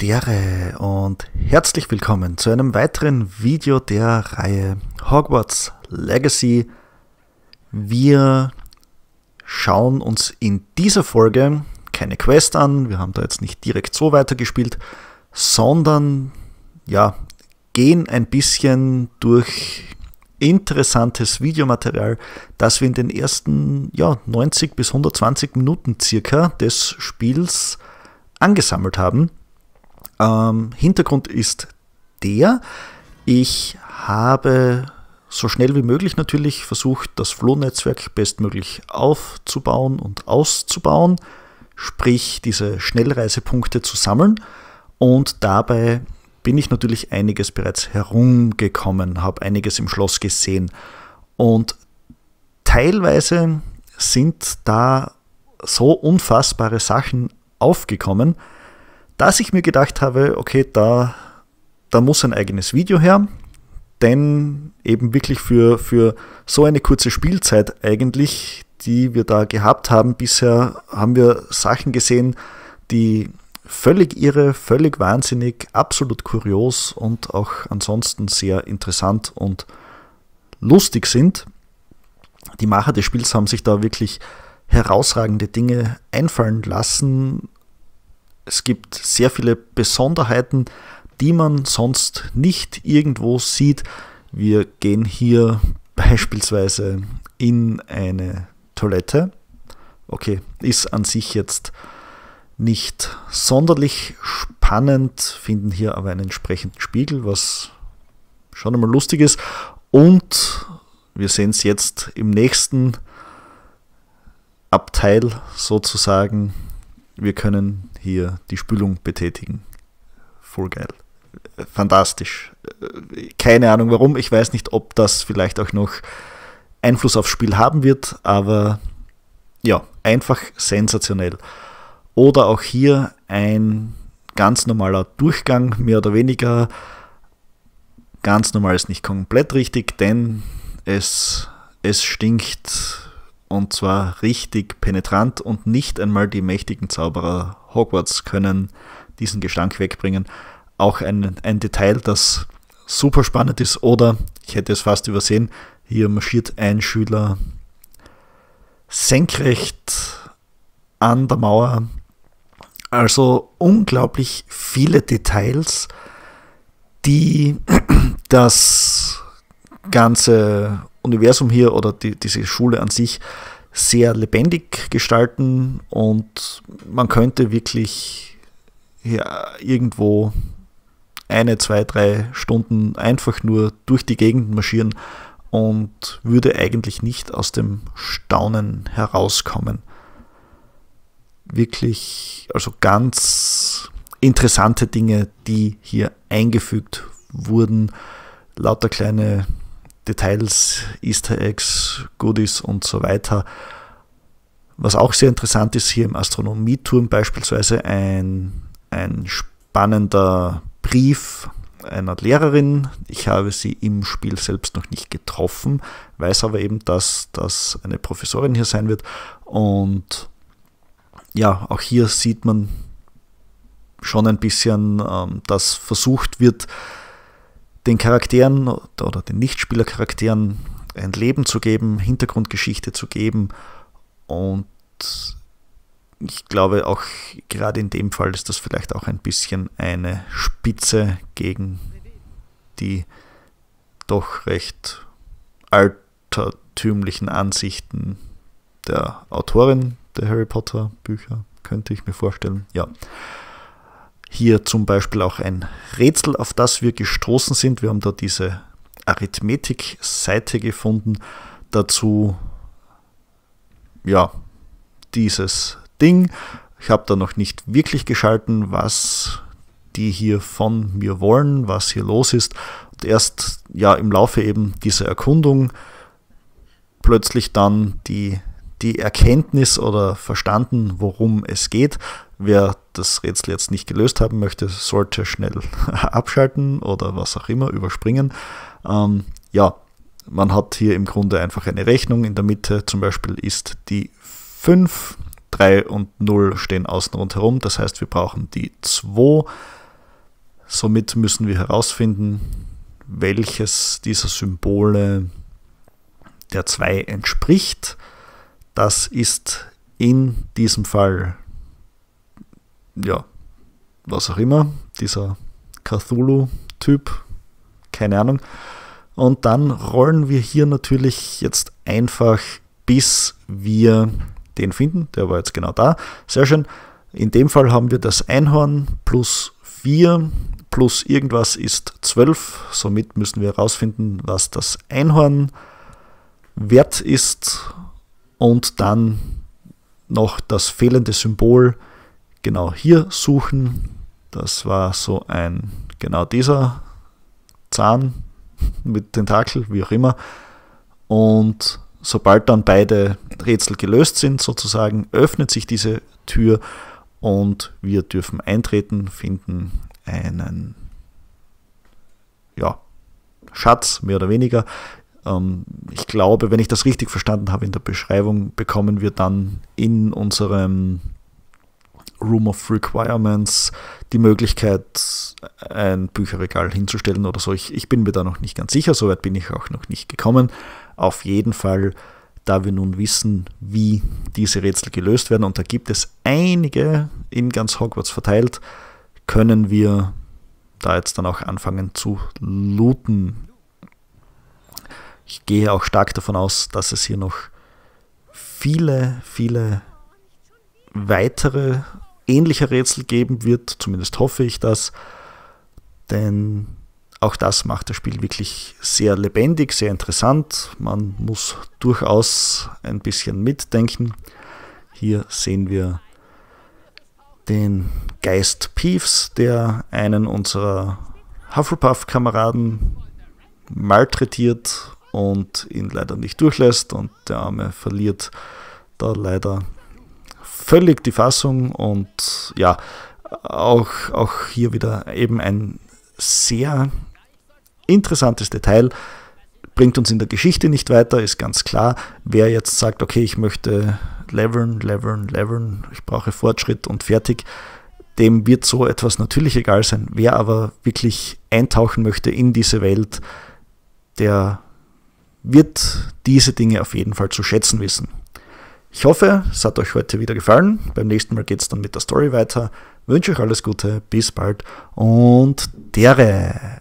Dere und herzlich willkommen zu einem weiteren Video der Reihe Hogwarts Legacy. Wir schauen uns in dieser Folge keine Quest an, wir haben da jetzt nicht direkt so weitergespielt, sondern ja, gehen ein bisschen durch interessantes Videomaterial, das wir in den ersten ja, 90 bis 120 Minuten circa des Spiels angesammelt haben. Ähm, Hintergrund ist der, ich habe so schnell wie möglich natürlich versucht, das Flohnetzwerk bestmöglich aufzubauen und auszubauen, sprich diese Schnellreisepunkte zu sammeln und dabei bin ich natürlich einiges bereits herumgekommen, habe einiges im Schloss gesehen und teilweise sind da so unfassbare Sachen aufgekommen, dass ich mir gedacht habe, okay, da, da muss ein eigenes Video her, denn eben wirklich für, für so eine kurze Spielzeit eigentlich, die wir da gehabt haben bisher, haben wir Sachen gesehen, die Völlig irre, völlig wahnsinnig, absolut kurios und auch ansonsten sehr interessant und lustig sind. Die Macher des Spiels haben sich da wirklich herausragende Dinge einfallen lassen. Es gibt sehr viele Besonderheiten, die man sonst nicht irgendwo sieht. Wir gehen hier beispielsweise in eine Toilette. Okay, ist an sich jetzt nicht sonderlich spannend, finden hier aber einen entsprechenden Spiegel, was schon einmal lustig ist. Und wir sehen es jetzt im nächsten Abteil sozusagen. Wir können hier die Spülung betätigen. Voll geil. Fantastisch. Keine Ahnung warum. Ich weiß nicht, ob das vielleicht auch noch Einfluss aufs Spiel haben wird, aber ja, einfach sensationell. Oder auch hier ein ganz normaler Durchgang, mehr oder weniger. Ganz normal ist nicht komplett richtig, denn es, es stinkt und zwar richtig penetrant und nicht einmal die mächtigen Zauberer Hogwarts können diesen Gestank wegbringen. Auch ein, ein Detail, das super spannend ist oder ich hätte es fast übersehen, hier marschiert ein Schüler senkrecht an der Mauer also unglaublich viele Details, die das ganze Universum hier oder die, diese Schule an sich sehr lebendig gestalten und man könnte wirklich ja, irgendwo eine, zwei, drei Stunden einfach nur durch die Gegend marschieren und würde eigentlich nicht aus dem Staunen herauskommen wirklich, also ganz interessante Dinge, die hier eingefügt wurden. Lauter kleine Details, Easter Eggs, Goodies und so weiter. Was auch sehr interessant ist, hier im Astronomieturm beispielsweise ein, ein spannender Brief einer Lehrerin. Ich habe sie im Spiel selbst noch nicht getroffen, weiß aber eben, dass das eine Professorin hier sein wird und ja, auch hier sieht man schon ein bisschen, ähm, dass versucht wird, den Charakteren oder den Nichtspielercharakteren ein Leben zu geben, Hintergrundgeschichte zu geben. Und ich glaube, auch gerade in dem Fall ist das vielleicht auch ein bisschen eine Spitze gegen die doch recht altertümlichen Ansichten der Autorin der Harry Potter Bücher, könnte ich mir vorstellen. Ja. Hier zum Beispiel auch ein Rätsel, auf das wir gestoßen sind. Wir haben da diese Arithmetik-Seite gefunden. Dazu, ja, dieses Ding. Ich habe da noch nicht wirklich geschalten, was die hier von mir wollen, was hier los ist. Und erst ja im Laufe eben dieser Erkundung plötzlich dann die die Erkenntnis oder verstanden, worum es geht. Wer das Rätsel jetzt nicht gelöst haben möchte, sollte schnell abschalten oder was auch immer, überspringen. Ähm, ja, man hat hier im Grunde einfach eine Rechnung. In der Mitte zum Beispiel ist die 5, 3 und 0 stehen außen rundherum. Das heißt, wir brauchen die 2. Somit müssen wir herausfinden, welches dieser Symbole der 2 entspricht. Das ist in diesem Fall, ja, was auch immer, dieser Cthulhu-Typ, keine Ahnung. Und dann rollen wir hier natürlich jetzt einfach, bis wir den finden. Der war jetzt genau da. Sehr schön. In dem Fall haben wir das Einhorn plus 4 plus irgendwas ist 12. Somit müssen wir herausfinden, was das Einhorn wert ist und dann noch das fehlende Symbol genau hier suchen. Das war so ein, genau dieser Zahn mit Tentakel, wie auch immer. Und sobald dann beide Rätsel gelöst sind, sozusagen, öffnet sich diese Tür und wir dürfen eintreten, finden einen ja, Schatz, mehr oder weniger, ähm, ich glaube, wenn ich das richtig verstanden habe in der Beschreibung, bekommen wir dann in unserem Room of Requirements die Möglichkeit, ein Bücherregal hinzustellen oder so. Ich, ich bin mir da noch nicht ganz sicher, soweit bin ich auch noch nicht gekommen. Auf jeden Fall, da wir nun wissen, wie diese Rätsel gelöst werden, und da gibt es einige in ganz Hogwarts verteilt, können wir da jetzt dann auch anfangen zu looten ich gehe auch stark davon aus, dass es hier noch viele, viele weitere ähnliche Rätsel geben wird. Zumindest hoffe ich das. Denn auch das macht das Spiel wirklich sehr lebendig, sehr interessant. Man muss durchaus ein bisschen mitdenken. Hier sehen wir den Geist Peeves, der einen unserer Hufflepuff-Kameraden malträtiert und ihn leider nicht durchlässt und der Arme verliert da leider völlig die Fassung und ja, auch, auch hier wieder eben ein sehr interessantes Detail, bringt uns in der Geschichte nicht weiter, ist ganz klar. Wer jetzt sagt, okay, ich möchte leveln, leveln, leveln, ich brauche Fortschritt und fertig, dem wird so etwas natürlich egal sein. Wer aber wirklich eintauchen möchte in diese Welt, der wird diese Dinge auf jeden Fall zu schätzen wissen. Ich hoffe, es hat euch heute wieder gefallen. Beim nächsten Mal geht es dann mit der Story weiter. Wünsche euch alles Gute, bis bald und dere.